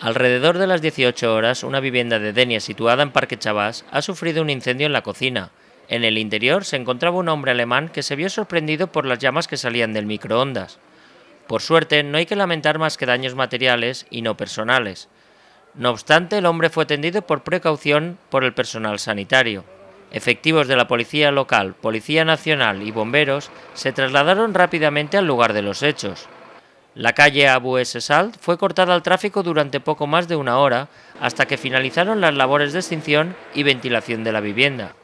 Alrededor de las 18 horas, una vivienda de Denia situada en Parque Chavás ha sufrido un incendio en la cocina. En el interior se encontraba un hombre alemán que se vio sorprendido por las llamas que salían del microondas. Por suerte, no hay que lamentar más que daños materiales y no personales. No obstante, el hombre fue atendido por precaución por el personal sanitario. Efectivos de la Policía Local, Policía Nacional y bomberos se trasladaron rápidamente al lugar de los hechos. La calle Abu Salt fue cortada al tráfico durante poco más de una hora hasta que finalizaron las labores de extinción y ventilación de la vivienda.